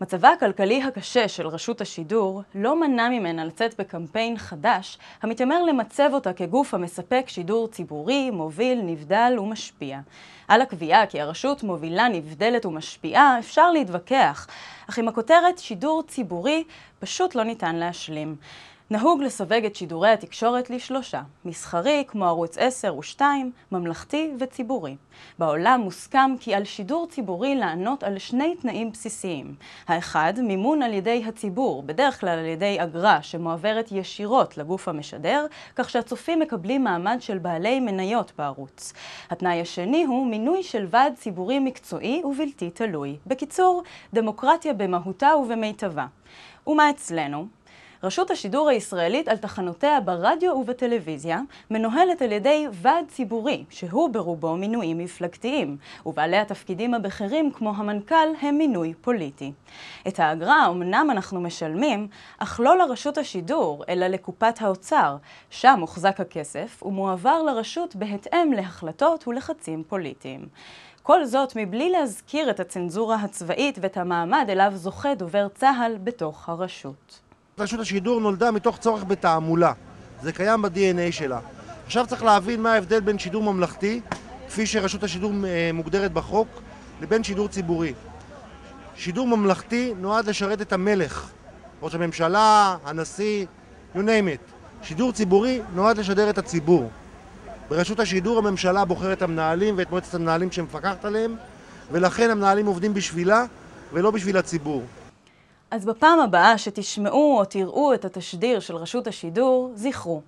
מצבה הכלכלי הקשה של רשות השידור לא מנע ממנה לצאת בקמפיין חדש המתיימר למצב אותה כגוף המספק שידור ציבורי, מוביל, נבדל ומשפיע. על הקביעה כי הרשות מובילה, נבדלת ומשפיעה אפשר להתווכח, אך עם הכותרת שידור ציבורי פשוט לא ניתן להשלים. נהוג לסווג את שידורי התקשורת לשלושה, מסחרי כמו ערוץ 10 ו-2, ממלכתי וציבורי. בעולם מוסכם כי על שידור ציבורי לענות על שני תנאים בסיסיים. האחד, מימון על ידי הציבור, בדרך כלל על ידי אגרה שמועברת ישירות לגוף המשדר, כך שהצופים מקבלים מעמד של בעלי מניות בערוץ. התנאי השני הוא מינוי של ועד ציבורי מקצועי ובלתי תלוי. בקיצור, דמוקרטיה במהותה ובמיטבה. ומה אצלנו? רשות השידור הישראלית על תחנותיה ברדיו ובטלוויזיה מנוהלת על ידי ועד ציבורי, שהוא ברובו מינויים מפלגתיים, ובעלי התפקידים הבכירים כמו המנכ"ל הם מינוי פוליטי. את האגרה אמנם אנחנו משלמים, אך לא לרשות השידור, אלא לקופת האוצר, שם מוחזק הכסף ומועבר לרשות בהתאם להחלטות ולחצים פוליטיים. כל זאת מבלי להזכיר את הצנזורה הצבאית ואת המעמד אליו זוכה דובר צה"ל בתוך הרשות. רשות השידור נולדה מתוך צורך בתעמולה, זה קיים ב-DNA שלה. עכשיו צריך להבין מה ההבדל בין שידור ממלכתי, כפי שרשות השידור אה, מוגדרת בחוק, לבין שידור ציבורי. שידור ממלכתי נועד לשרת את המלך, ראש הממשלה, הנשיא, you name it. שידור ציבורי נועד לשדר את הציבור. ברשות השידור הממשלה בוחרת את המנהלים ואת מועצת המנהלים שמפקחת עליהם, ולכן המנהלים עובדים בשבילה ולא בשביל הציבור. אז בפעם הבאה שתשמעו או תראו את התשדיר של רשות השידור, זכרו,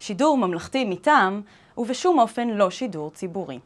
שידור ממלכתי מטעם, ובשום אופן לא שידור ציבורי.